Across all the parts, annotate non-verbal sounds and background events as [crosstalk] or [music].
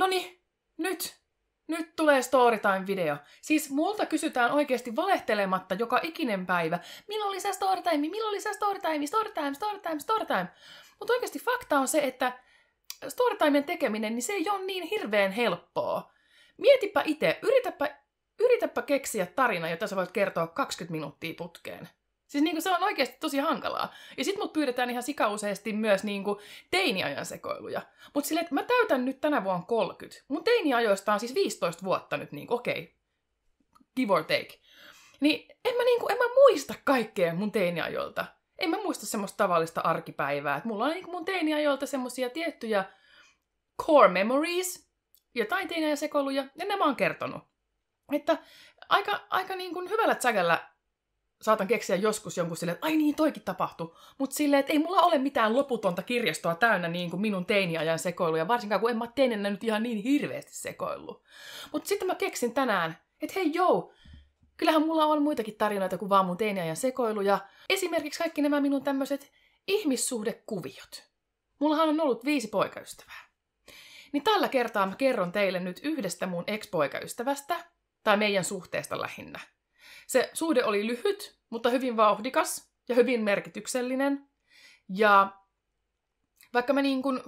No niin, nyt, nyt tulee Storytime-video. Siis multa kysytään oikeasti valehtelematta joka ikinen päivä, milloin lisää Storytime, milloin lisää Storytime, Storytime, Storytime, Storytime. Mutta oikeasti fakta on se, että Storytimen tekeminen, niin se ei ole niin hirveän helppoa. Mietipä itse, yritäpä, yritäpä keksiä tarina, jota sä voit kertoa 20 minuuttia putkeen. Siis niinku se on oikeasti tosi hankalaa. Ja sit mut pyydetään ihan sikauseesti myös niinku teiniajan sekoiluja. Mut silleen, että mä täytän nyt tänä vuonna 30. Mun teiniajoista on siis 15 vuotta nyt niinku, okei. Okay. Give or take. Niin en mä, niinku, en mä muista kaikkea mun teiniajolta. En mä muista semmoista tavallista arkipäivää. Et mulla on niinku mun teiniajolta semmosia tiettyjä core memories, jotain teiniajan sekoiluja, ja mä oon kertonut. Että aika, aika niin kuin hyvällä tsägällä saatan keksiä joskus jonkun silleen, että ai niin, toikin tapahtui. Mutta silleen, että ei mulla ole mitään loputonta kirjastoa täynnä niin kuin minun teiniajan sekoiluja, varsinkaan kun en mä teinen nyt ihan niin hirveästi sekoillut. Mutta sitten mä keksin tänään, että hei joo, kyllähän mulla on muitakin tarinoita kuin vaan mun teiniajan sekoiluja. Esimerkiksi kaikki nämä minun tämmöiset ihmissuhdekuviot. Mullahan on ollut viisi poikaystävää. Niin tällä kertaa mä kerron teille nyt yhdestä mun ex-poikaystävästä, tai meidän suhteesta lähinnä. Se suhde oli lyhyt, mutta hyvin vauhdikas ja hyvin merkityksellinen. Ja vaikka mä niin kuin,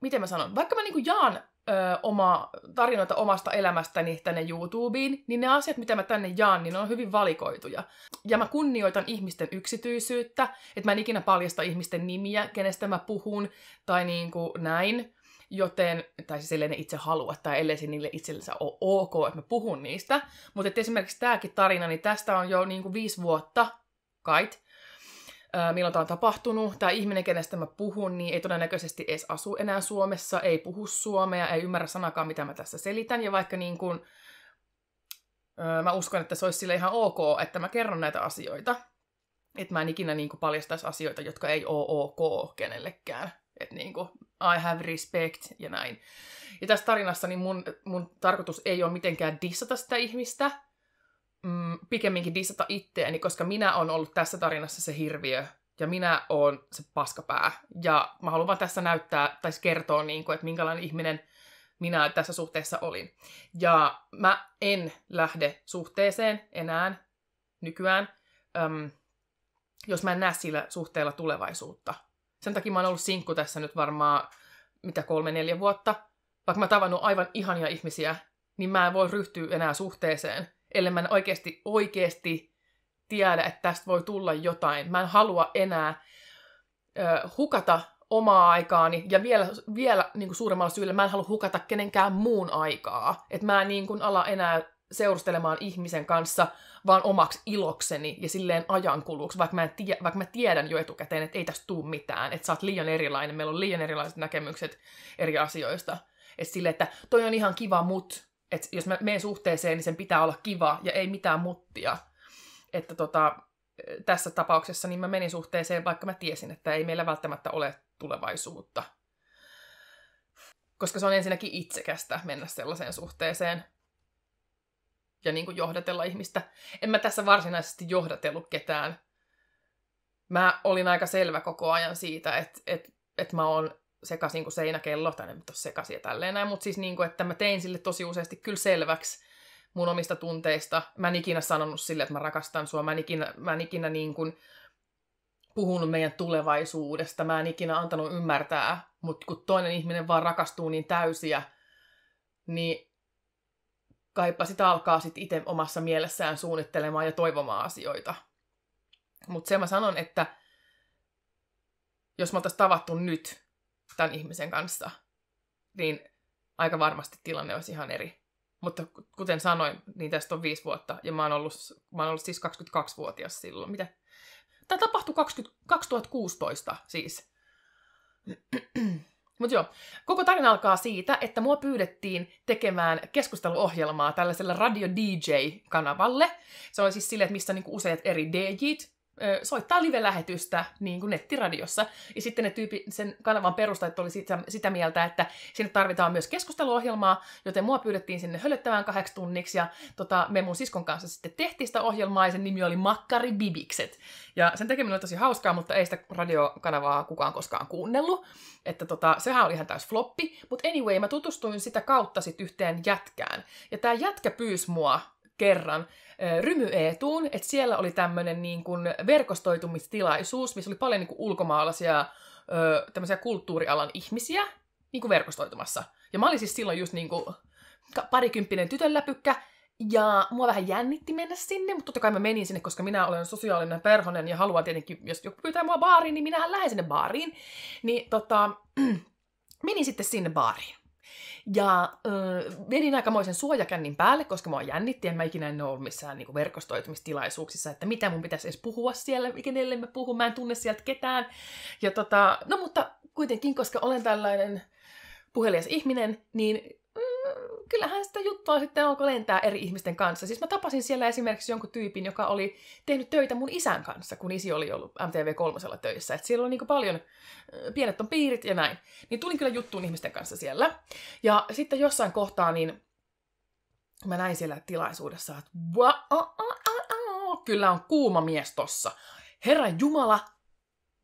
miten mä sanon, vaikka mä niin kuin jaan ö, oma, tarinoita omasta elämästäni niin tänne YouTubeen, niin ne asiat, mitä mä tänne jaan, niin ne on hyvin valikoituja. Ja mä kunnioitan ihmisten yksityisyyttä, että mä en ikinä paljasta ihmisten nimiä, kenestä mä puhun, tai niin kuin näin joten, tai siis ellei ne itse halua, tai ellei se niille itsellensä ole ok, että mä puhun niistä. Mutta esimerkiksi tämäkin tarina, niin tästä on jo niin kuin viisi vuotta, kait, milloin tämä on tapahtunut. Tämä ihminen, kenestä mä puhun, niin ei todennäköisesti edes asu enää Suomessa, ei puhu suomea, ei ymmärrä sanakaan, mitä mä tässä selitän. Ja vaikka niin kuin, mä uskon, että se olisi sille ihan ok, että mä kerron näitä asioita. Että mä en ikinä niin paljastaisi asioita, jotka ei ole ok kenellekään. Että kuin, niinku, I have respect ja näin. Ja tässä tarinassa niin mun, mun tarkoitus ei ole mitenkään dissata sitä ihmistä, mm, pikemminkin dissata itseäni, koska minä on ollut tässä tarinassa se hirviö, ja minä olen se paskapää. Ja mä haluan vaan tässä näyttää, tai siis kertoa, niin kuin, että minkälainen ihminen minä tässä suhteessa olin. Ja mä en lähde suhteeseen enää nykyään, äm, jos mä en näe sillä suhteella tulevaisuutta. Sen takia mä oon ollut sinkku tässä nyt varmaan mitä kolme, neljä vuotta. Vaikka mä tavannut aivan ihania ihmisiä, niin mä en voi ryhtyä enää suhteeseen, ellei mä oikeasti, oikeasti tiedä, että tästä voi tulla jotain. Mä en halua enää ö, hukata omaa aikaani, ja vielä, vielä niin kuin suuremmalla syyllä mä en halua hukata kenenkään muun aikaa. Että mä en niin kuin ala enää seurustelemaan ihmisen kanssa vaan omaksi ilokseni ja silleen ajankuluksi, vaikka mä, en tie, vaikka mä tiedän jo etukäteen, että ei tästä tuu mitään, että sä oot liian erilainen, meillä on liian erilaiset näkemykset eri asioista. Että sille, että toi on ihan kiva mut, että jos mä menen suhteeseen, niin sen pitää olla kiva ja ei mitään muttia. Että tota, tässä tapauksessa niin mä menin suhteeseen, vaikka mä tiesin, että ei meillä välttämättä ole tulevaisuutta. Koska se on ensinnäkin itsekästä mennä sellaiseen suhteeseen, ja niin kuin johdatella ihmistä. En mä tässä varsinaisesti johdatellut ketään. Mä olin aika selvä koko ajan siitä, että et, et mä oon sekaisin kuin seinäkello, tai nyt ole sekaisin ja tälleen näin, mutta siis niin kuin, että mä tein sille tosi useasti kyllä selväksi mun omista tunteista. Mä en ikinä sanonut sille, että mä rakastan sua, mä en ikinä, mä en ikinä niin kuin puhunut meidän tulevaisuudesta, mä en ikinä antanut ymmärtää, mutta kun toinen ihminen vaan rakastuu niin täysiä, niin kaipa sitä alkaa sitten itse omassa mielessään suunnittelemaan ja toivomaan asioita. Mutta se mä sanon, että jos mä oltaisiin tavattu nyt tämän ihmisen kanssa, niin aika varmasti tilanne olisi ihan eri. Mutta kuten sanoin, niin tästä on viisi vuotta, ja mä oon ollut, mä oon ollut siis 22-vuotias silloin. Mitä? Tämä tapahtui 20, 2016 siis. Mutta joo, koko tarina alkaa siitä, että mua pyydettiin tekemään keskusteluohjelmaa tällaisella Radio DJ-kanavalle. Se oli siis sille, että missä niinku useat eri DJt soittaa live-lähetystä niin kuin nettiradiossa. Ja sitten ne tyypi, sen kanavan perustajat oli sitä, sitä mieltä, että sinne tarvitaan myös keskusteluohjelmaa, joten mua pyydettiin sinne hölöttävään kahdeksi tunniksi, ja tota, me mun siskon kanssa sitten tehtiin sitä ohjelmaa, ja sen nimi oli Makkari Bibikset. Ja sen tekeminen oli tosi hauskaa, mutta ei sitä radiokanavaa kukaan koskaan kuunnellut. Että tota, sehän oli ihan täys floppi. Mutta anyway, mä tutustuin sitä kautta sitten yhteen jätkään. Ja tämä jätkä pyysi mua kerran Rymy Eetuun, että siellä oli tämmöinen niin kuin verkostoitumistilaisuus, missä oli paljon niin kuin ulkomaalaisia tämmöisiä kulttuurialan ihmisiä niin kuin verkostoitumassa. Ja mä olin siis silloin just niin kuin parikymppinen tytönläpykkä, ja mua vähän jännitti mennä sinne, mutta totta kai mä menin sinne, koska minä olen sosiaalinen perhonen ja haluan tietenkin, jos joku pyytää mua baariin, niin minähän lähden sinne baariin. Niin tota, [clears throat] menin sitten sinne baariin. Ja äh, vedin aikamoisen suojakännin päälle, koska mua jännitti, en mä ikinä en ole missään niin verkostoitumistilaisuuksissa, että mitä mun pitäisi edes puhua siellä, kenelle mä puhun, mä en tunne sieltä ketään. Ja tota, no mutta kuitenkin, koska olen tällainen puhelias ihminen, niin mm, kyllähän sitä juttua sitten alkoi lentää eri ihmisten kanssa. Siis mä tapasin siellä esimerkiksi jonkun tyypin, joka oli tehnyt töitä mun isän kanssa, kun isi oli ollut MTV3 töissä. Et siellä oli niin paljon, pienet on piirit ja näin. Niin tulin kyllä juttuun ihmisten kanssa siellä. Ja sitten jossain kohtaa niin mä näin siellä tilaisuudessa, että kyllä on kuuma mies tossa. Herran Jumala,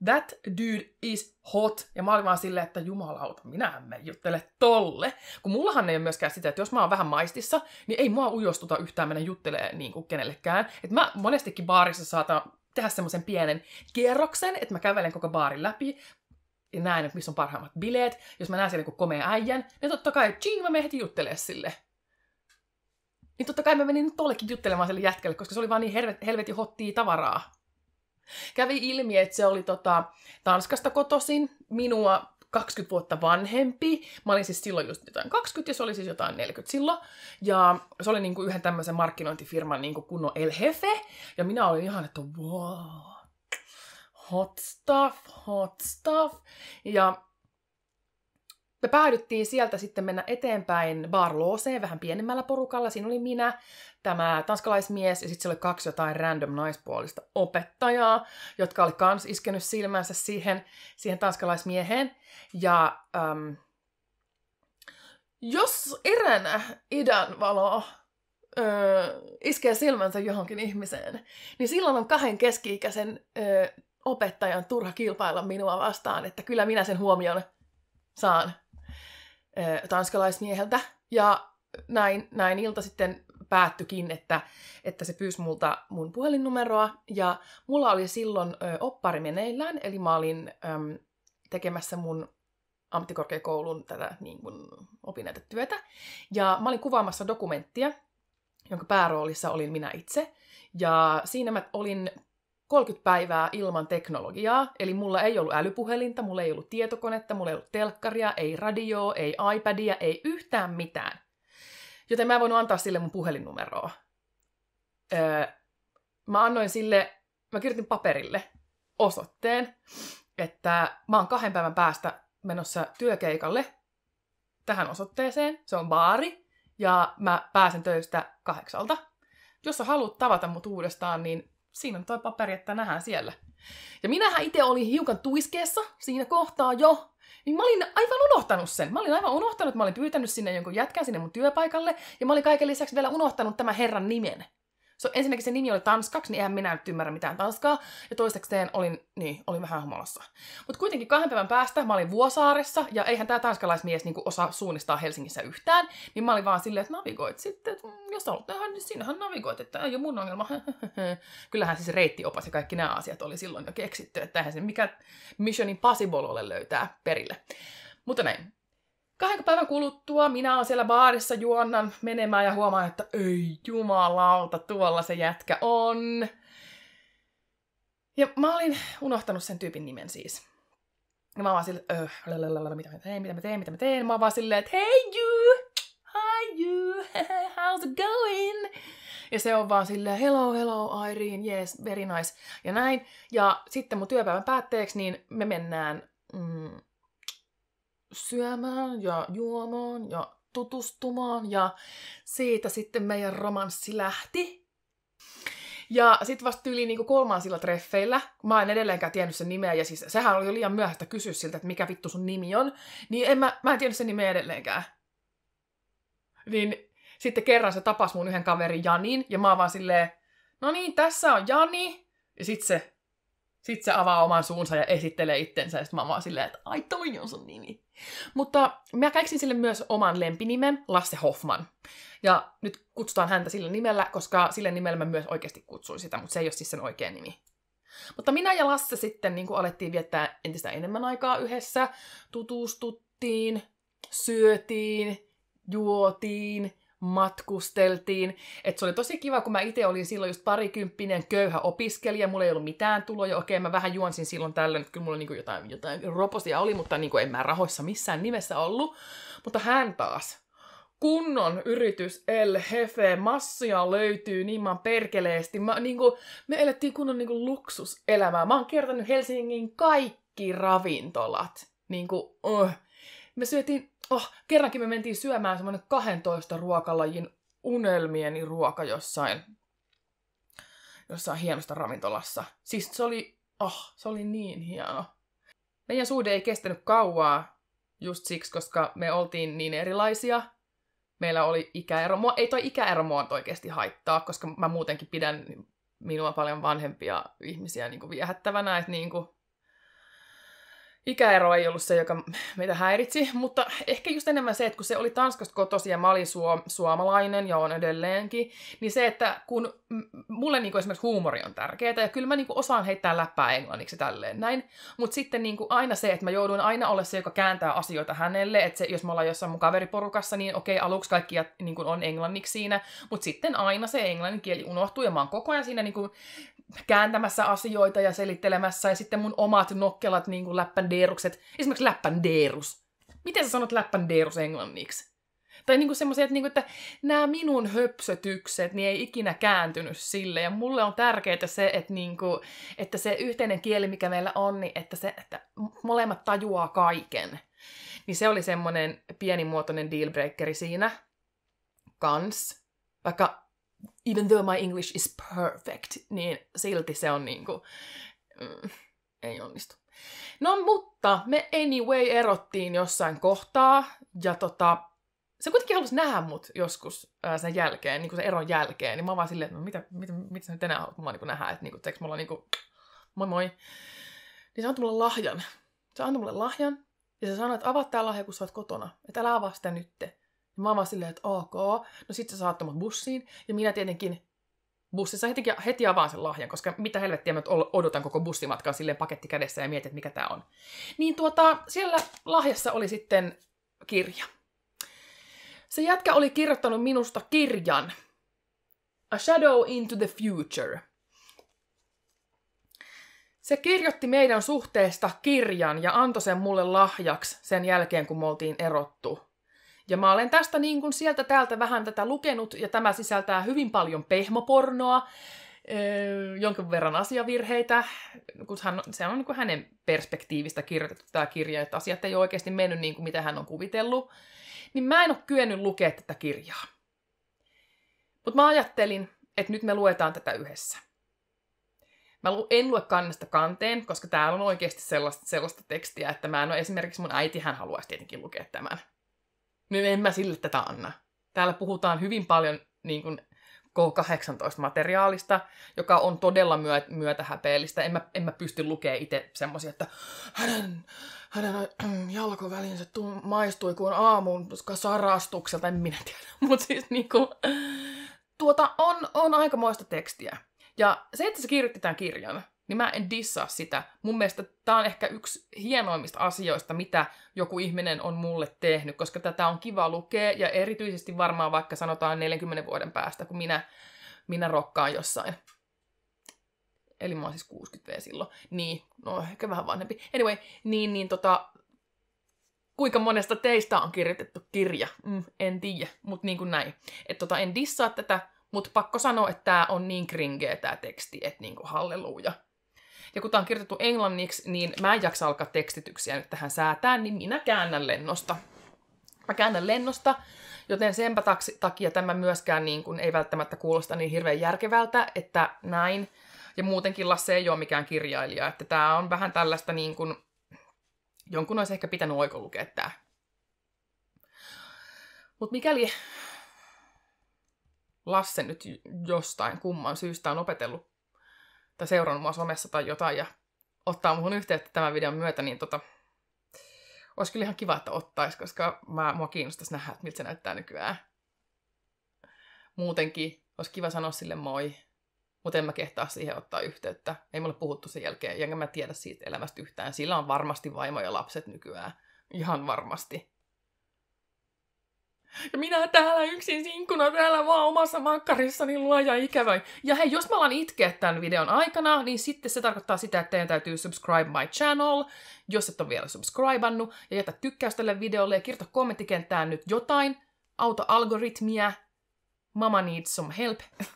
That dude is hot. Ja mä olin vaan silleen, että jumalauta, minä en juttele tolle. Kun mullahan ei ole myöskään sitä, että jos mä oon vähän maistissa, niin ei mua ujostuta yhtään mennä juttelee niin kuin kenellekään. Et mä monestikin baarissa saatan tehdä semmoisen pienen kierroksen, että mä kävelen koko baarin läpi, ja näen, että missä on parhaimmat bileet. Jos mä näen siellä joku niinku komea äijän, niin totta kai, ching, mä menen heti juttelee sille. Niin totta kai mä menin tollekin juttelemaan sille jätkelle, koska se oli vaan niin helvetin hottia tavaraa. Kävi ilmi, että se oli tota, Tanskasta kotosin, minua 20 vuotta vanhempi. Mä olin siis silloin just jotain 20 ja se oli siis jotain 40 silloin. Ja se oli niinku yhden tämmöisen markkinointifirman niinku kunno El Hefe. Ja minä olin ihan, että wow, hot stuff, hot stuff. Ja me päädyttiin sieltä sitten mennä eteenpäin Barlooseen vähän pienemmällä porukalla. Siinä oli minä, tämä tanskalaismies ja sitten siellä oli kaksi jotain random naispuolista opettajaa, jotka oli kans iskenyt silmänsä siihen, siihen tanskalaismieheen. Ja ähm, jos eränä idän valo öö, iskee silmänsä johonkin ihmiseen, niin silloin on kahden keski-ikäisen öö, opettajan turha kilpailla minua vastaan, että kyllä minä sen huomion saan tanskalaismieheltä. Ja näin, näin ilta sitten päättyikin, että, että se pyysi multa mun puhelinnumeroa. Ja mulla oli silloin ö, oppari meneillään, eli mä olin ö, tekemässä mun ammattikorkeakoulun tätä niin kun, opinnäytetyötä. Ja mä olin kuvaamassa dokumenttia, jonka pääroolissa olin minä itse. Ja siinä mä olin 30 päivää ilman teknologiaa, eli mulla ei ollut älypuhelinta, mulla ei ollut tietokonetta, mulla ei ollut telkkaria, ei radioa, ei iPadia, ei yhtään mitään. Joten mä en voinut antaa sille mun puhelinnumeroa. Öö, mä annoin sille, mä kirjoitin paperille osoitteen, että mä oon kahden päivän päästä menossa työkeikalle tähän osoitteeseen. Se on baari ja mä pääsen töistä kahdeksalta. Jos sä haluat tavata mut uudestaan, niin siinä on toi paperi, että nähdään siellä. Ja minähän itse olin hiukan tuiskeessa siinä kohtaa jo, niin mä olin aivan unohtanut sen. Mä olin aivan unohtanut, mä olin pyytänyt sinne jonkun jätkän sinne mun työpaikalle, ja mä olin kaiken lisäksi vielä unohtanut tämän herran nimen se, ensinnäkin se nimi oli tanskaksi, niin eihän minä nyt ymmärrä mitään tanskaa. Ja toisekseen olin, niin, olin vähän humalassa. Mutta kuitenkin kahden päivän päästä mä olin Vuosaaressa, ja eihän tämä tanskalaismies niinku osaa suunnistaa Helsingissä yhtään. Niin mä olin vaan silleen, että navigoit sitten, että jos haluat tähän, niin sinähän navigoit, että ei ole mun ongelma. [laughs] Kyllähän siis reittiopas ja kaikki nämä asiat oli silloin jo keksitty, että eihän se mikä Mission Impossible ole löytää perille. Mutta näin. Kahden päivän kuluttua minä olen siellä baarissa juonnan menemään ja huomaan, että ei jumalauta, tuolla se jätkä on. Ja mä olin unohtanut sen tyypin nimen siis. Ja mä vaan silleen, öh, mitä mä teen, mitä mä teen, mitä mä teen. Mä vaan silleen, että hei you, hi you, [laughs] how's it going? Ja se on vaan silleen, hello, hello Irene, yes, very nice. Ja näin. Ja sitten mun työpäivän päätteeksi, niin me mennään mm, syömään ja juomaan ja tutustumaan ja siitä sitten meidän romanssi lähti. Ja sitten vasta yli niinku kolmansilla treffeillä, mä en edelleenkään tiennyt sen nimeä, ja siis sehän oli jo liian myöhäistä kysyä siltä, että mikä vittu sun nimi on, niin en mä, mä en tiennyt sen nimeä edelleenkään. Niin sitten kerran se tapas mun yhden kaverin Janin, ja mä vaan silleen, no niin, tässä on Jani, ja sitten se sit se avaa oman suunsa ja esittelee itsensä, ja sit mä vaan silleen, että ai toi on sun nimi. Mutta mä käksin sille myös oman lempinimen, Lasse Hoffman. Ja nyt kutsutaan häntä sillä nimellä, koska sillä nimellä mä myös oikeasti kutsuin sitä, mutta se ei ole siis sen oikea nimi. Mutta minä ja Lasse sitten niin alettiin viettää entistä enemmän aikaa yhdessä, tutustuttiin, syötiin, juotiin, matkusteltiin. Et se oli tosi kiva, kun mä itse olin silloin just parikymppinen köyhä opiskelija, mulla ei ollut mitään tuloja. Okei, mä vähän juonsin silloin tällöin, kyllä mulla niinku jotain, jotain roposia oli, mutta niinku en mä rahoissa missään nimessä ollut. Mutta hän taas, kunnon yritys El Hefe, massia löytyy niin mä perkeleesti. Mä, niinku, me elettiin kunnon niinku luksuselämää. Mä oon kiertänyt Helsingin kaikki ravintolat. Niinku, uh. Me syötiin Oh, kerrankin me mentiin syömään semmoinen 12 ruokalajin unelmieni ruoka jossain, jossain hienosta ravintolassa. Siis se oli, oh, se oli niin hieno. Meidän suhde ei kestänyt kauaa just siksi, koska me oltiin niin erilaisia. Meillä oli ikäero. Mua, ei toi ikäero mua oikeasti haittaa, koska mä muutenkin pidän minua paljon vanhempia ihmisiä niin kuin viehättävänä, että niin kuin, ikäero ei ollut se, joka meitä häiritsi, mutta ehkä just enemmän se, että kun se oli Tanskasta kotosi ja mä olin suom- suomalainen ja on edelleenkin, niin se, että kun mulle niinku esimerkiksi huumori on tärkeää ja kyllä mä niinku osaan heittää läppää englanniksi tälleen näin, mutta sitten niinku aina se, että mä joudun aina olla se, joka kääntää asioita hänelle, että se, jos me ollaan jossain mun kaveriporukassa, niin okei, aluksi kaikki niinku on englanniksi siinä, mutta sitten aina se englannin kieli unohtuu ja mä oon koko ajan siinä niinku kääntämässä asioita ja selittelemässä, ja sitten mun omat nokkelat niin kuin läppändeerukset, esimerkiksi läppändeerus. Miten sä sanot läppändeerus englanniksi? Tai niinku semmoisia, että, niinku, että nämä minun höpsötykset niin ei ikinä kääntynyt sille. Ja mulle on tärkeää se, että, niinku, että se yhteinen kieli, mikä meillä on, niin että, se, että molemmat tajuaa kaiken. Niin se oli semmoinen pienimuotoinen dealbreakeri siinä kans. Vaikka even though my English is perfect, niin silti se on niinku, mm, ei onnistu. No mutta me anyway erottiin jossain kohtaa ja tota, se kuitenkin halusi nähdä mut joskus ää, sen jälkeen, niin sen eron jälkeen, niin mä vaan silleen, että no mitä, mitä, mitä sä nyt enää haluat mua niin nähdä, että niinku, teks, mulla niinku, niin moi moi. Niin se antoi mulle lahjan. Se antoi mulle lahjan ja se sanoi, että avaa tää lahja, kun sä oot kotona. Että älä avaa sitä nytte. Ja mä vaan silleen, että ok, no sit sä saat mut bussiin. Ja minä tietenkin bussissa heti, heti avaan sen lahjan, koska mitä helvettiä mä odotan koko bussimatkaa silleen paketti kädessä ja mietin, että mikä tää on. Niin tuota, siellä lahjassa oli sitten kirja. Se jätkä oli kirjoittanut minusta kirjan. A Shadow into the Future. Se kirjoitti meidän suhteesta kirjan ja antoi sen mulle lahjaksi sen jälkeen, kun me oltiin erottu. Ja mä olen tästä niin kuin sieltä täältä vähän tätä lukenut, ja tämä sisältää hyvin paljon pehmopornoa, jonkin verran asiavirheitä, kun hän, se on niin kuin hänen perspektiivistä kirjoitettu tämä kirja, että asiat ei ole oikeasti mennyt niin kuin mitä hän on kuvitellut. Niin mä en ole kyennyt lukea tätä kirjaa. Mutta mä ajattelin, että nyt me luetaan tätä yhdessä. Mä en lue kannesta kanteen, koska täällä on oikeasti sellaista, sellaista tekstiä, että mä en ole esimerkiksi mun äitihän haluaisi tietenkin lukea tämän nyt niin en mä sille tätä anna. Täällä puhutaan hyvin paljon niin kuin K18-materiaalista, joka on todella myö- myötähäpeellistä. En mä, en mä pysty lukemaan itse semmoisia, että hänen, hänen jalkovälinsä maistui kuin aamun sarastukselta, en minä tiedä. [laughs] Mutta siis niin kuin, tuota on, on aikamoista tekstiä. Ja se, että se kirjoitti tämän kirjan, niin mä en dissaa sitä. Mun mielestä tämä on ehkä yksi hienoimmista asioista, mitä joku ihminen on mulle tehnyt, koska tätä on kiva lukea ja erityisesti varmaan vaikka sanotaan 40 vuoden päästä, kun minä, minä rokkaan jossain. Eli mä oon siis 60 silloin. Niin, no ehkä vähän vanhempi. Anyway, niin, niin tota, kuinka monesta teistä on kirjoitettu kirja, mm, en tiedä, mutta niin kuin näin. Et tota, en dissaa tätä, mutta pakko sanoa, että tämä on niin kringeä tämä teksti, että niin halleluja. Ja kun tämä on kirjoitettu englanniksi, niin mä en jaksa alkaa tekstityksiä nyt tähän säätään, niin minä käännän lennosta. Mä käännän lennosta, joten senpä takia tämä myöskään niin kun ei välttämättä kuulosta niin hirveän järkevältä, että näin. Ja muutenkin Lasse ei ole mikään kirjailija, että tämä on vähän tällaista niin kuin, jonkun olisi ehkä pitänyt lukea tämä. Mutta mikäli Lasse nyt jostain kumman syystä on opetellut tai seurannut mua somessa tai jotain ja ottaa muhun yhteyttä tämän videon myötä, niin tota, olisi kyllä ihan kiva, että ottaisi, koska mä, mua kiinnostaisi nähdä, että miltä se näyttää nykyään. Muutenkin olisi kiva sanoa sille moi, mutta en mä kehtaa siihen ottaa yhteyttä. Ei mulle puhuttu sen jälkeen, enkä mä tiedä siitä elämästä yhtään. Sillä on varmasti vaimo ja lapset nykyään. Ihan varmasti. Ja minä täällä yksin sinkkuna täällä vaan omassa makkarissani luoja ikävä. Ja hei, jos mä alan itkeä tämän videon aikana, niin sitten se tarkoittaa sitä, että teidän täytyy subscribe my channel, jos et ole vielä subscribannut, ja jätä tykkäys tälle videolle ja kirjoita kommenttikenttään nyt jotain. Auta algoritmia. Mama needs some help. [laughs]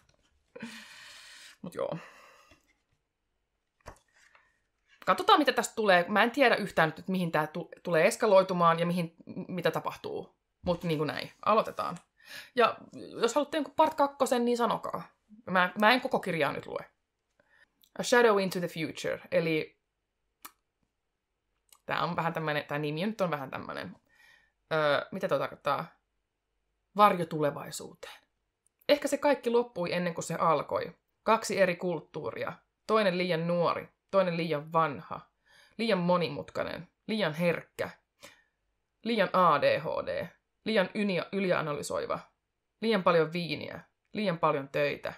Mut joo. Katsotaan, mitä tästä tulee. Mä en tiedä yhtään nyt, että mihin tämä tulee eskaloitumaan ja mihin, mitä tapahtuu. Mutta niin kuin näin, aloitetaan. Ja jos haluatte jonkun part kakkosen, niin sanokaa. Mä, mä en koko kirjaa nyt lue. A Shadow into the Future, eli tämä on vähän tämmöinen, tämä nimi nyt on vähän tämmöinen. Öö, mitä tuo tarkoittaa? Varjo tulevaisuuteen. Ehkä se kaikki loppui ennen kuin se alkoi. Kaksi eri kulttuuria. Toinen liian nuori, toinen liian vanha. Liian monimutkainen, liian herkkä, liian ADHD, liian yni- ylianalysoiva, liian paljon viiniä, liian paljon töitä.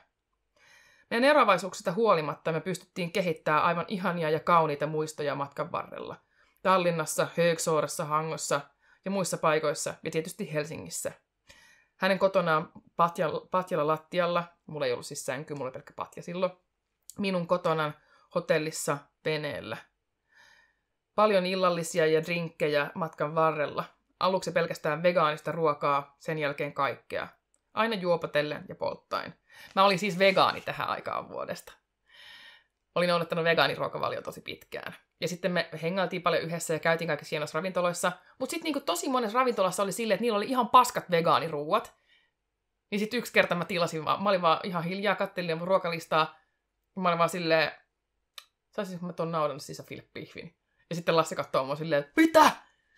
Meidän eroavaisuuksista huolimatta me pystyttiin kehittämään aivan ihania ja kauniita muistoja matkan varrella. Tallinnassa, Högsooressa, Hangossa ja muissa paikoissa ja tietysti Helsingissä. Hänen kotonaan patjalla, patjalla lattialla, mulla ei ollut siis sänky, mulla oli pelkkä patja silloin, minun kotonaan hotellissa veneellä. Paljon illallisia ja drinkkejä matkan varrella – Aluksi pelkästään vegaanista ruokaa, sen jälkeen kaikkea. Aina juopatellen ja polttain. Mä olin siis vegaani tähän aikaan vuodesta. Olin noudattanut vegaaniruokavalio tosi pitkään. Ja sitten me hengailtiin paljon yhdessä ja käytiin kaikki hienoissa ravintoloissa. Mutta sitten niinku tosi monessa ravintolassa oli silleen, että niillä oli ihan paskat vegaaniruuat. Niin sitten yksi kerta mä tilasin vaan, mä olin vaan ihan hiljaa, kattelin mun ruokalistaa. Mä olin vaan silleen, saisinko mä tuon naudan sisäfilppihvin. Ja sitten Lassi katsoo mua silleen, että mitä?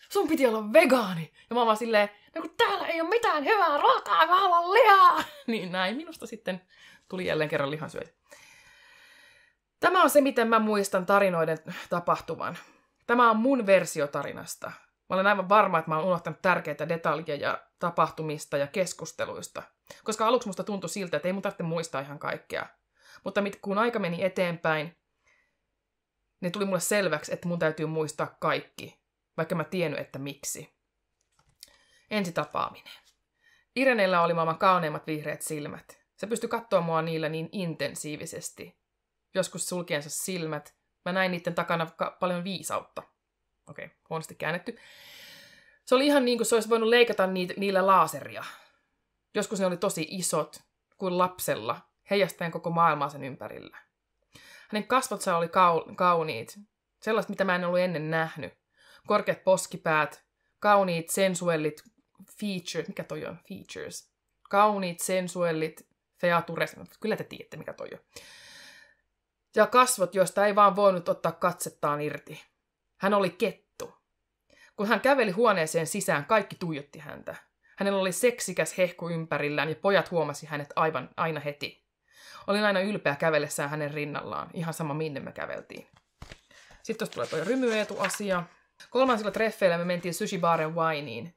sun piti olla vegaani. Ja mä vaan silleen, no kun täällä ei ole mitään hyvää ruokaa, mä haluan lihaa. [laughs] Niin näin minusta sitten tuli jälleen kerran lihansyöjä. Tämä on se, miten mä muistan tarinoiden tapahtuvan. Tämä on mun versio tarinasta. Mä olen aivan varma, että mä oon unohtanut tärkeitä detaljeja tapahtumista ja keskusteluista. Koska aluksi musta tuntui siltä, että ei mun tarvitse muistaa ihan kaikkea. Mutta mit, kun aika meni eteenpäin, niin tuli mulle selväksi, että mun täytyy muistaa kaikki vaikka mä tiennyt, että miksi. Ensi tapaaminen. Irenellä oli maailman kauneimmat vihreät silmät. Se pystyi katsoa mua niillä niin intensiivisesti. Joskus sulkiensa silmät. Mä näin niiden takana paljon viisautta. Okei, okay, huonosti käännetty. Se oli ihan niin kuin se olisi voinut leikata niitä, niillä laaseria. Joskus ne oli tosi isot, kuin lapsella, heijastaen koko maailmaa sen ympärillä. Hänen kasvotsa oli kauniit, sellaiset, mitä mä en ollut ennen nähnyt korkeat poskipäät, kauniit sensuellit features, mikä toi on features, kauniit sensuellit features, kyllä te tiedätte mikä toi on. Ja kasvot, joista ei vaan voinut ottaa katsettaan irti. Hän oli kettu. Kun hän käveli huoneeseen sisään, kaikki tuijotti häntä. Hänellä oli seksikäs hehku ympärillään ja pojat huomasi hänet aivan aina heti. Olin aina ylpeä kävellessään hänen rinnallaan, ihan sama minne me käveltiin. Sitten tuossa tulee tuo rymyeetu-asia. Kolmansilla treffeillä me mentiin Sushi Baren Wineen.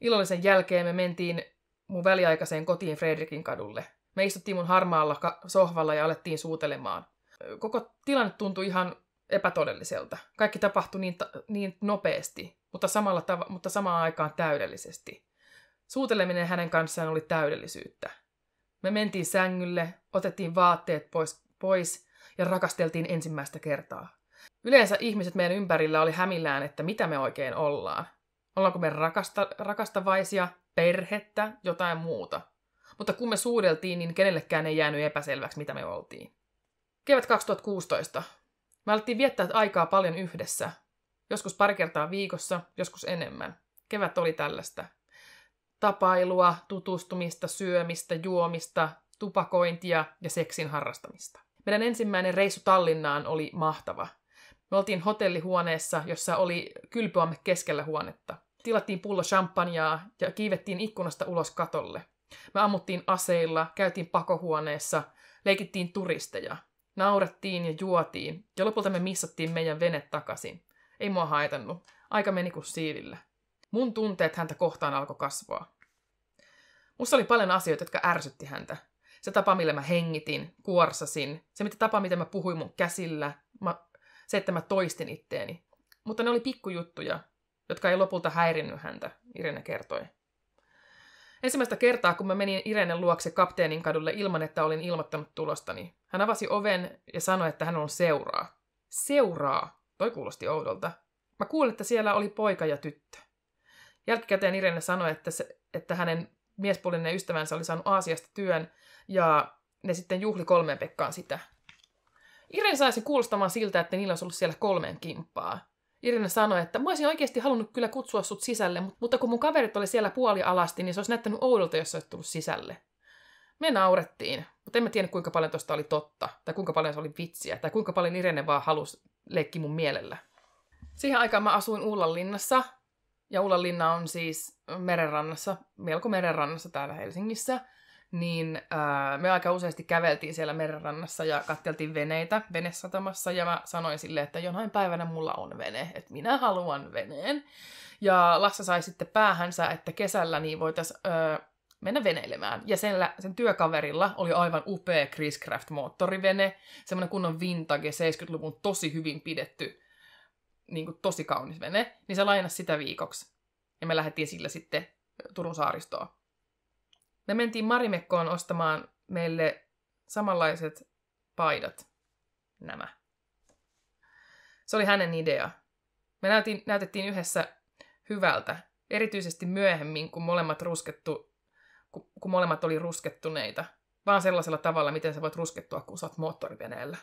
Illallisen jälkeen me mentiin mun väliaikaiseen kotiin Fredrikin kadulle. Me istuttiin mun harmaalla ka- sohvalla ja alettiin suutelemaan. Koko tilanne tuntui ihan epätodelliselta. Kaikki tapahtui niin, ta- niin nopeasti, mutta, samalla tav- mutta samaan aikaan täydellisesti. Suuteleminen hänen kanssaan oli täydellisyyttä. Me mentiin sängylle, otettiin vaatteet pois, pois ja rakasteltiin ensimmäistä kertaa. Yleensä ihmiset meidän ympärillä oli hämillään, että mitä me oikein ollaan. Ollaanko me rakasta, rakastavaisia, perhettä, jotain muuta. Mutta kun me suudeltiin, niin kenellekään ei jäänyt epäselväksi, mitä me oltiin. Kevät 2016. Me alettiin viettää aikaa paljon yhdessä. Joskus pari kertaa viikossa, joskus enemmän. Kevät oli tällaista. Tapailua, tutustumista, syömistä, juomista, tupakointia ja seksin harrastamista. Meidän ensimmäinen reissu Tallinnaan oli mahtava – me oltiin hotellihuoneessa, jossa oli kylpyamme keskellä huonetta. Tilattiin pullo champanjaa ja kiivettiin ikkunasta ulos katolle. Me ammuttiin aseilla, käytiin pakohuoneessa, leikittiin turisteja. Naurattiin ja juotiin, ja lopulta me missattiin meidän vene takaisin. Ei mua haitannut. Aika meni kuin siivillä. Mun tunteet häntä kohtaan alkoi kasvaa. Musta oli paljon asioita, jotka ärsytti häntä. Se tapa, millä mä hengitin, kuorsasin, se mitä tapa, miten mä puhuin mun käsillä, mä se, että mä toistin itteeni. Mutta ne oli pikkujuttuja, jotka ei lopulta häirinnyt häntä, Irene kertoi. Ensimmäistä kertaa, kun mä menin Irenen luokse kapteenin kadulle ilman, että olin ilmoittanut tulostani, hän avasi oven ja sanoi, että hän on seuraa. Seuraa! Toi kuulosti oudolta. Mä kuulin, että siellä oli poika ja tyttö. Jälkikäteen Irene sanoi, että, se, että hänen miespuolinen ystävänsä oli saanut Aasiasta työn ja ne sitten juhli kolmeen Pekkaan sitä. Irene saisi kuulostamaan siltä, että niillä olisi ollut siellä kolmeen kimppaa. Irene sanoi, että mä olisin oikeasti halunnut kyllä kutsua sut sisälle, mutta kun mun kaverit oli siellä puoli alasti, niin se olisi näyttänyt oudolta, jos olisit tullut sisälle. Me naurettiin, mutta emme tiedä kuinka paljon tosta oli totta, tai kuinka paljon se oli vitsiä, tai kuinka paljon Irene vaan halusi leikki mun mielellä. Siihen aikaan mä asuin Ullanlinnassa, ja Ullanlinna on siis merenrannassa, melko merenrannassa täällä Helsingissä – niin äh, me aika useasti käveltiin siellä merenrannassa ja katteltiin veneitä venesatamassa ja mä sanoin sille, että jonain päivänä mulla on vene, että minä haluan veneen. Ja Lassa sai sitten päähänsä, että kesällä niin voitaisiin öö, mennä veneilemään. Ja sen, sen työkaverilla oli aivan upea Chris Craft moottorivene, semmoinen kunnon vintage 70-luvun tosi hyvin pidetty, niin kuin tosi kaunis vene, niin se lainasi sitä viikoksi. Ja me lähdettiin sillä sitten Turun saaristoon me mentiin Marimekkoon ostamaan meille samanlaiset paidat. Nämä. Se oli hänen idea. Me näytin, näytettiin yhdessä hyvältä, erityisesti myöhemmin, kun molemmat, ruskettu, kun, kun molemmat oli ruskettuneita. Vaan sellaisella tavalla, miten sä voit ruskettua, kun sä oot moottoriveneellä.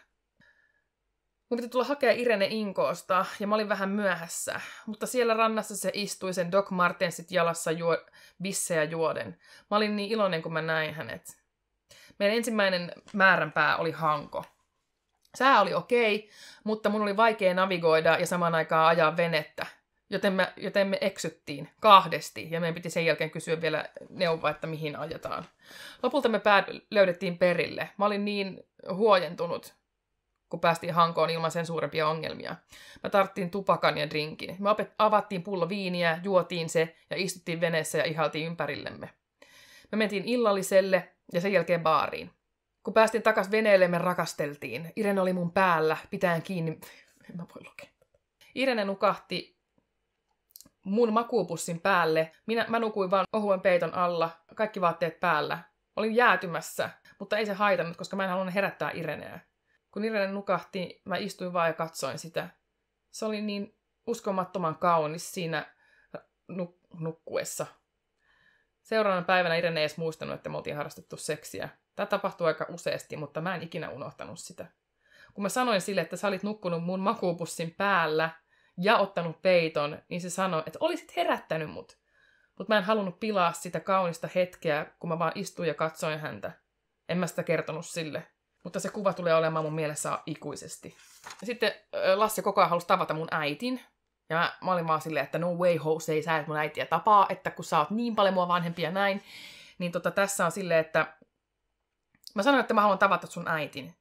Mun piti tulla hakea Irene Inkoosta ja mä olin vähän myöhässä, mutta siellä rannassa se istui sen Doc Martensit jalassa juo, bissejä juoden. Mä olin niin iloinen, kun mä näin hänet. Meidän ensimmäinen määränpää oli Hanko. Sää oli okei, mutta mun oli vaikea navigoida ja samaan aikaan ajaa venettä. Joten me, joten me eksyttiin kahdesti ja meidän piti sen jälkeen kysyä vielä neuvoa, että mihin ajetaan. Lopulta me pää löydettiin perille. Mä olin niin huojentunut, kun päästiin hankoon ilman sen suurempia ongelmia. Mä tarttiin tupakan ja drinkin. Me avattiin pullo viiniä, juotiin se ja istuttiin veneessä ja ihaltiin ympärillemme. Me mentiin illalliselle ja sen jälkeen baariin. Kun päästiin takas veneelle, me rakasteltiin. Irene oli mun päällä, pitäen kiinni. En mä voi lukea. Irene nukahti mun makuupussin päälle. Minä, mä nukuin vaan ohuen peiton alla, kaikki vaatteet päällä. Olin jäätymässä, mutta ei se haitannut, koska mä en halunnut herättää Ireneä. Kun Irene nukahti, mä istuin vaan ja katsoin sitä. Se oli niin uskomattoman kaunis siinä nuk- nukkuessa. Seuraavana päivänä Irene ei edes muistanut, että me oltiin harrastettu seksiä. Tämä tapahtuu aika useasti, mutta mä en ikinä unohtanut sitä. Kun mä sanoin sille, että sä olit nukkunut mun makuupussin päällä ja ottanut peiton, niin se sanoi, että olisit herättänyt mut. Mutta mä en halunnut pilaa sitä kaunista hetkeä, kun mä vaan istuin ja katsoin häntä. En mä sitä kertonut sille. Mutta se kuva tulee olemaan mun mielessä ikuisesti. Ja sitten Lasse koko ajan halusi tavata mun äitin. Ja mä, mä olin vaan silleen, että no way Jose, sä et mun äitiä tapaa, että kun sä oot niin paljon mua vanhempia ja näin. Niin tota, tässä on silleen, että mä sanoin, että mä haluan tavata sun äitin.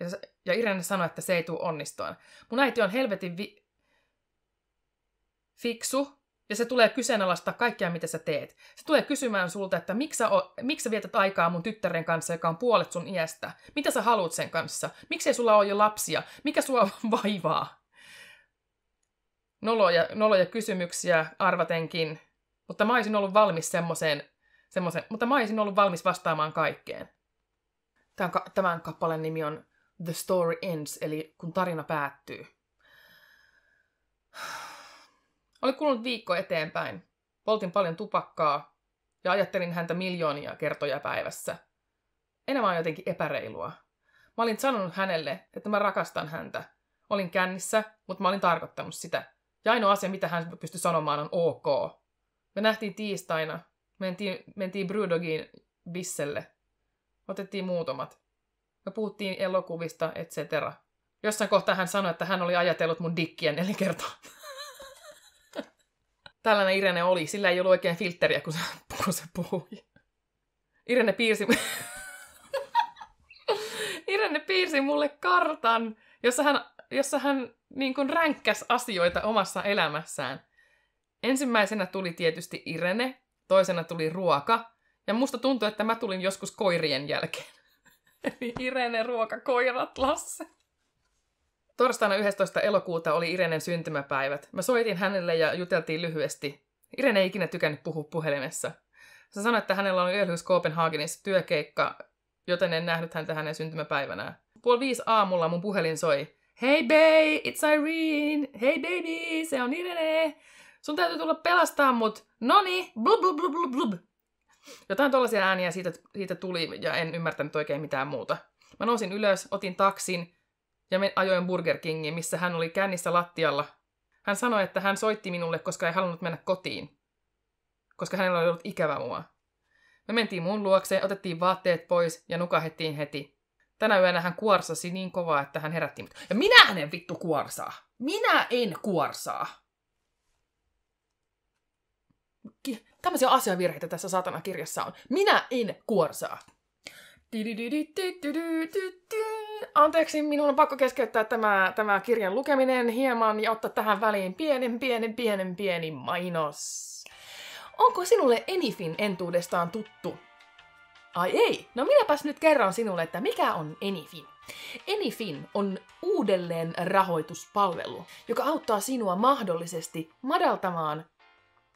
Ja, ja Irene sanoi, että se ei tule onnistua. Mun äiti on helvetin vi- fiksu ja se tulee kyseenalaistaa kaikkea, mitä sä teet. Se tulee kysymään sulta, että miksi sä, o, miksi sä vietät aikaa mun tyttären kanssa, joka on puolet sun iästä? Mitä sä haluat sen kanssa? ei sulla ole jo lapsia? Mikä sua [laughs] vaivaa? Noloja, noloja kysymyksiä arvatenkin, mutta mä olisin ollut valmis semmoiseen, semmoiseen mutta mä olisin ollut valmis vastaamaan kaikkeen. Tämän, ka- tämän kappaleen nimi on The Story Ends, eli kun tarina päättyy. Oli kulunut viikko eteenpäin. Poltin paljon tupakkaa ja ajattelin häntä miljoonia kertoja päivässä. Enemmän on jotenkin epäreilua. Mä olin sanonut hänelle, että mä rakastan häntä. Olin kännissä, mutta mä olin tarkoittanut sitä. Ja ainoa asia, mitä hän pystyi sanomaan, on ok. Me nähtiin tiistaina. Mentiin, mentiin Brudogiin bisselle. Otettiin muutamat. Me puhuttiin elokuvista, et cetera. Jossain kohtaa hän sanoi, että hän oli ajatellut mun dikkiä neljä kertaa. [laughs] tällainen Irene oli. Sillä ei ollut oikein filtteriä, kun se, kun se puhui. Irene piirsi... [laughs] Irene piirsi mulle kartan, jossa hän, jossa hän niin kuin ränkkäs asioita omassa elämässään. Ensimmäisenä tuli tietysti Irene, toisena tuli ruoka, ja musta tuntui, että mä tulin joskus koirien jälkeen. [laughs] Eli Irene, ruoka, koirat, Lasse. Torstaina 11. elokuuta oli Irenen syntymäpäivät. Mä soitin hänelle ja juteltiin lyhyesti. Irene ei ikinä tykännyt puhua puhelimessa. Se sanoi, että hänellä on yöllys Kopenhagenissa työkeikka, joten en nähnyt häntä hänen syntymäpäivänään. Puoli viisi aamulla mun puhelin soi. Hei babe, it's Irene! Hei baby, se on Irene! Sun täytyy tulla pelastaa mut! Noni! Blub blub blub blub blub! Jotain tollasia ääniä siitä, siitä tuli ja en ymmärtänyt oikein mitään muuta. Mä nousin ylös, otin taksin ja me ajoin Burger Kingiin, missä hän oli kännissä lattialla. Hän sanoi, että hän soitti minulle, koska ei halunnut mennä kotiin, koska hänellä oli ollut ikävä mua. Me mentiin mun luokseen, otettiin vaatteet pois ja nukahettiin heti. Tänä yönä hän kuorsasi niin kovaa, että hän herätti mut. Ja minä en vittu kuorsaa! Minä en kuorsaa! Tämmöisiä asiavirheitä tässä saatana kirjassa on. Minä en kuorsaa! Tidi Anteeksi, minun on pakko keskeyttää tämä, tämä kirjan lukeminen hieman ja ottaa tähän väliin pienen, pienen, pienen, pieni mainos. Onko sinulle Enifin entuudestaan tuttu? Ai ei, no minäpäs nyt kerron sinulle, että mikä on Enifin. Enifin on uudelleen rahoituspalvelu, joka auttaa sinua mahdollisesti madaltamaan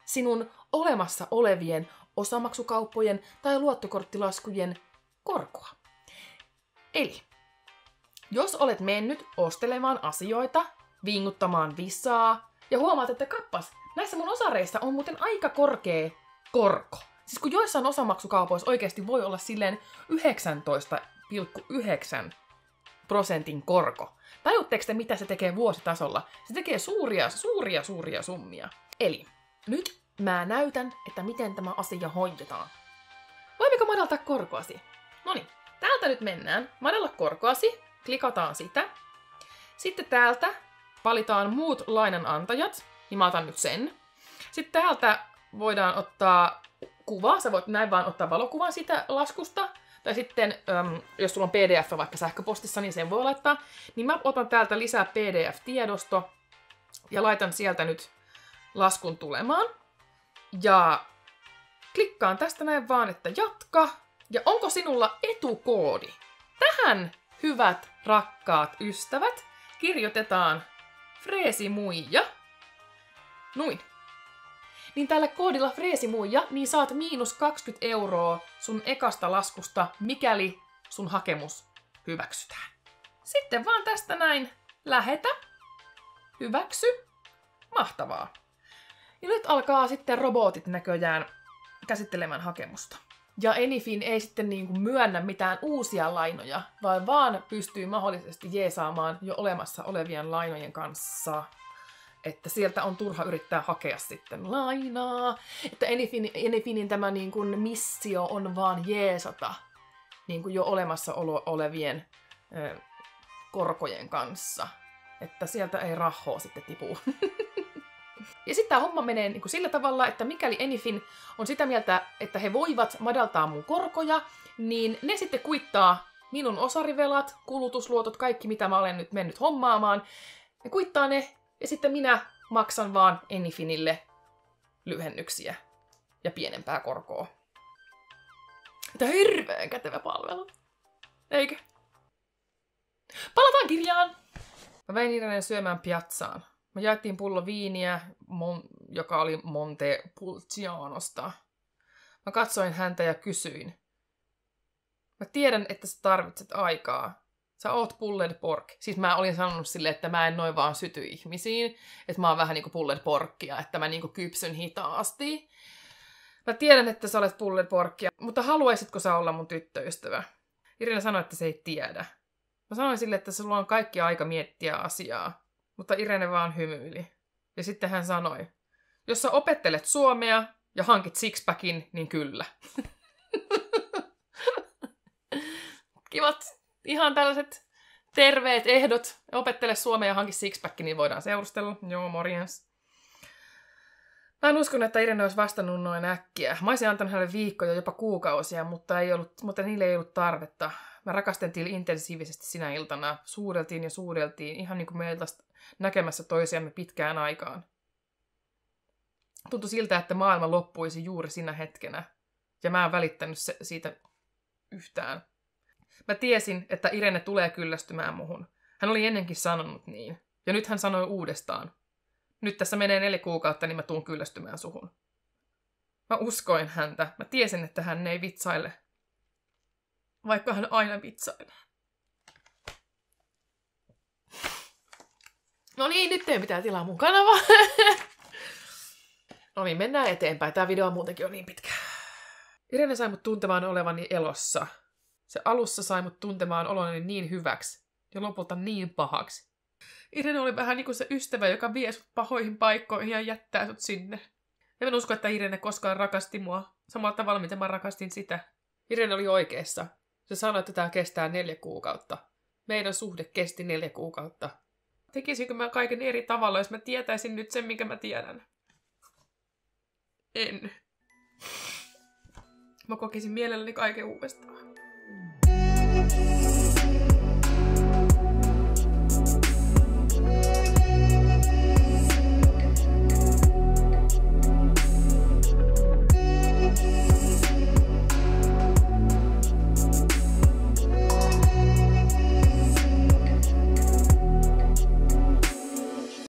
sinun olemassa olevien osamaksukauppojen tai luottokorttilaskujen korkoa. Eli jos olet mennyt ostelemaan asioita, vinguttamaan vissaa ja huomaat, että kappas, näissä mun osareissa on muuten aika korkea korko. Siis kun joissain osamaksukaupoissa oikeasti voi olla silleen 19,9 prosentin korko. Tajutteko te, mitä se tekee vuositasolla? Se tekee suuria, suuria, suuria summia. Eli nyt mä näytän, että miten tämä asia hoidetaan. Voimmeko madaltaa korkoasi? Noni, niin, täältä nyt mennään. Madalla korkoasi Klikataan sitä. Sitten täältä valitaan muut lainanantajat, niin mä otan nyt sen. Sitten täältä voidaan ottaa kuva, sä voit näin vaan ottaa valokuvan sitä laskusta, tai sitten, jos sulla on pdf vaikka sähköpostissa, niin sen voi laittaa. Niin mä otan täältä lisää pdf-tiedosto ja laitan sieltä nyt laskun tulemaan. Ja klikkaan tästä näin vaan, että jatka. Ja onko sinulla etukoodi? Tähän hyvät, rakkaat ystävät, kirjoitetaan freesimuija. Noin. Niin tällä koodilla freesimuija, niin saat miinus 20 euroa sun ekasta laskusta, mikäli sun hakemus hyväksytään. Sitten vaan tästä näin lähetä, hyväksy, mahtavaa. Ja nyt alkaa sitten robotit näköjään käsittelemään hakemusta. Ja Enifin ei sitten niin kuin myönnä mitään uusia lainoja, vaan vaan pystyy mahdollisesti jeesaamaan jo olemassa olevien lainojen kanssa. Että sieltä on turha yrittää hakea sitten lainaa. Että Enifin, Enifinin tämä niin kuin missio on vaan jeesata niin kuin jo olemassa olevien ö, korkojen kanssa. Että sieltä ei rahoa sitten tipu. [laughs] Ja sitten tämä homma menee niin kuin sillä tavalla, että mikäli Enifin on sitä mieltä, että he voivat madaltaa mun korkoja, niin ne sitten kuittaa minun osarivelat, kulutusluotot, kaikki mitä mä olen nyt mennyt hommaamaan. Ne kuittaa ne ja sitten minä maksan vaan Enifinille lyhennyksiä ja pienempää korkoa. Että hirveän kätevä palvelu. Eikö? Palataan kirjaan! Mä vein syömään piatsaan. Me jaettiin pullo viiniä, mon, joka oli Monte Pulcianosta. Mä katsoin häntä ja kysyin. Mä tiedän, että sä tarvitset aikaa. Sä oot pulled pork. Siis mä olin sanonut sille, että mä en noin vaan syty ihmisiin. Että mä oon vähän niinku pulled porkkia, että mä niinku kypsyn hitaasti. Mä tiedän, että sä olet pulled porkkia, mutta haluaisitko sä olla mun tyttöystävä? Irina sanoi, että se ei tiedä. Mä sanoin sille, että sulla on kaikki aika miettiä asiaa. Mutta Irene vaan hymyili. Ja sitten hän sanoi, jos sä opettelet suomea ja hankit sixpackin, niin kyllä. [laughs] Kivat, ihan tällaiset terveet ehdot. Opettele suomea ja hanki sixpackin, niin voidaan seurustella. Joo, morjens. Mä en uskon, että Irene olisi vastannut noin äkkiä. Mä olisin antanut hänelle viikkoja, jopa kuukausia, mutta, ei ollut, mutta niille ei ollut tarvetta. Mä rakastin intensiivisesti sinä iltana. Suudeltiin ja suudeltiin, ihan niin kuin meiltä näkemässä toisiamme pitkään aikaan. Tuntui siltä, että maailma loppuisi juuri sinä hetkenä, ja mä en välittänyt se siitä yhtään. Mä tiesin, että Irene tulee kyllästymään muhun. Hän oli ennenkin sanonut niin. Ja nyt hän sanoi uudestaan. Nyt tässä menee neljä kuukautta, niin mä tuun kyllästymään suhun. Mä uskoin häntä. Mä tiesin, että hän ei vitsaile. Vaikka hän aina vitsailee. No niin, nyt teidän pitää tilaa mun kanava. [laughs] no niin, mennään eteenpäin. Tämä video muutenkin on niin pitkä. Irene sai mut tuntemaan olevani elossa. Se alussa sai mut tuntemaan oloni niin hyväksi ja lopulta niin pahaksi. Irene oli vähän niin kuin se ystävä, joka vie sut pahoihin paikkoihin ja jättää sut sinne. En usko, että Irene koskaan rakasti mua. Samalla tavalla, mitä mä rakastin sitä. Irene oli oikeassa. Se sanoi, että tämä kestää neljä kuukautta. Meidän suhde kesti neljä kuukautta tekisinkö mä kaiken eri tavalla, jos mä tietäisin nyt sen, minkä mä tiedän? En. Mä kokisin mielelläni kaiken uudestaan.